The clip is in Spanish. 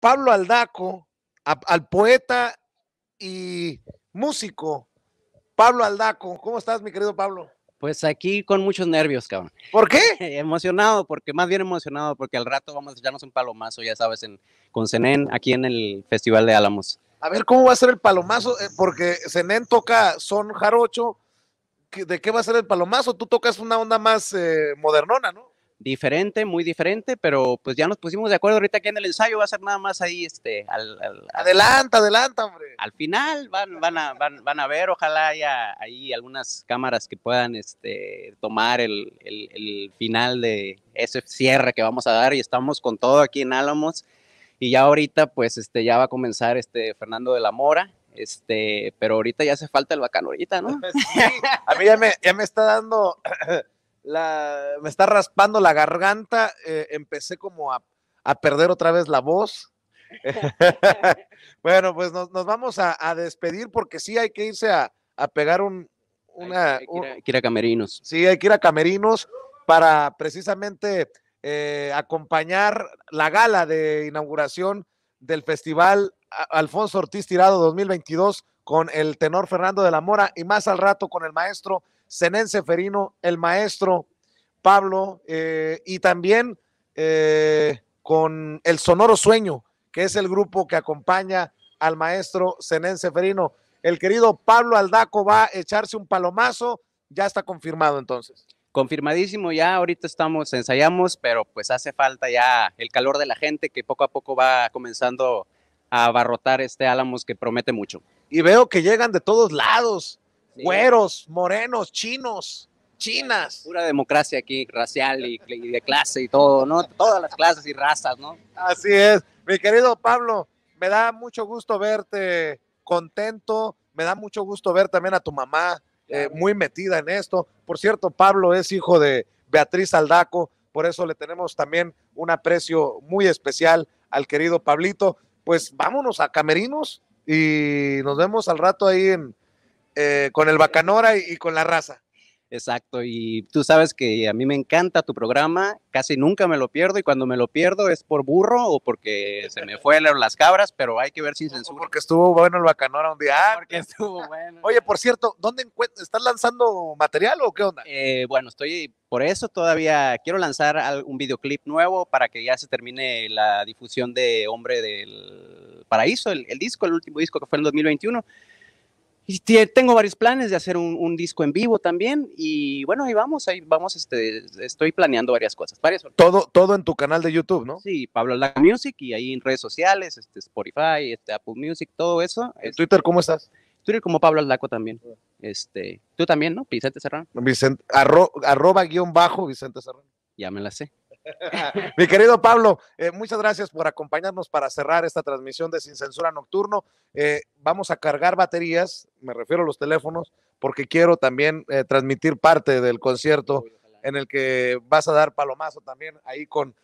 Pablo Aldaco, al poeta y músico Pablo Aldaco. ¿Cómo estás, mi querido Pablo? Pues aquí con muchos nervios, cabrón. ¿Por qué? emocionado, porque más bien emocionado, porque al rato vamos a echarnos un palomazo, ya sabes, con Zenén, aquí en el Festival de Álamos. A ver, ¿cómo va a ser el palomazo? Eh, porque Zenén toca son jarocho. ¿De qué va a ser el palomazo? Tú tocas una onda más eh, modernona, ¿no? diferente, muy diferente, pero pues ya nos pusimos de acuerdo ahorita que en el ensayo va a ser nada más ahí, este, al, adelanta, adelanta, hombre. Al final van, van a, van, van a ver, ojalá haya ahí algunas cámaras que puedan, este, tomar el, el, el, final de ese cierre que vamos a dar y estamos con todo aquí en Álamos y ya ahorita, pues, este, ya va a comenzar, este, Fernando de la Mora. Este, pero ahorita ya hace falta el bacano ahorita, ¿no? a mí ya me, ya me está dando la, me está raspando la garganta, eh, empecé como a, perder otra vez la voz. bueno, pues nos, vamos a, despedir porque sí hay que irse a, pegar un... Una, hay, ir a, camerinos. Sí, hay que ir a camerinos para precisamente eh, acompañar la gala de inauguración del Festival Alfonso Ortiz Tirado 2022 con el tenor Fernando de la Mora y más al rato con el maestro Zenén Seferino, el maestro Pablo, eh, y también eh, con el Sonoro Sueño, que es el grupo que acompaña al maestro Zenén Seferino. El querido Pablo Aldaco va a echarse un palomazo, ya está confirmado entonces. Confirmadísimo ya, ahorita estamos, ensayamos, pero pues hace falta ya el calor de la gente que poco a poco va comenzando a abarrotar este Álamos que promete mucho. Y veo que llegan de todos lados, güeros, morenos, chinos, chinas. Pura democracia aquí, racial y, de clase y todo, ¿no? Todas las clases y razas, ¿no? Así es. Mi querido Pablo, me da mucho gusto verte contento, me da mucho gusto ver también a tu mamá eh, muy metida en esto. Por cierto, Pablo es hijo de Beatriz Aldaco, por eso le tenemos también un aprecio muy especial al querido Pablito. Pues vámonos a Camerinos y nos vemos al rato ahí en, eh, con el Bacanora y, con la raza. Exacto, y tú sabes que a mí me encanta tu programa, casi nunca me lo pierdo y cuando me lo pierdo es por burro o porque se me fue fueron las cabras, pero hay que ver si censura. porque estuvo bueno el bacanora un día. Ah, porque pues. estuvo bueno. Oye, por cierto, ¿dónde estás lanzando material o qué onda? Eh, bueno, estoy por eso todavía quiero lanzar un videoclip nuevo para que ya se termine la difusión de Hombre del Paraíso, el, disco, el último disco que fue en 2021. Y eh, tengo varios planes de hacer un, disco en vivo también. Y bueno, ahí vamos, ahí vamos, este, estoy planeando varias cosas. Varias todo, todo en tu canal de YouTube, ¿no? Sí, Pablo La Music y ahí en redes sociales, este, Spotify, este, Apple Music, todo eso. Twitter cómo estás? Twitter como Pablo Aldaco también. Este, tú también, ¿no? Vicente Serrano. arroba guión bajo Vicente Serrano. Ya me la sé. Mi querido Pablo, eh, muchas gracias por acompañarnos para cerrar esta transmisión de Sin Censura Nocturno. Eh, vamos a cargar baterías, me refiero a los teléfonos, porque quiero también eh, transmitir parte del concierto en el que vas a dar palomazo también ahí con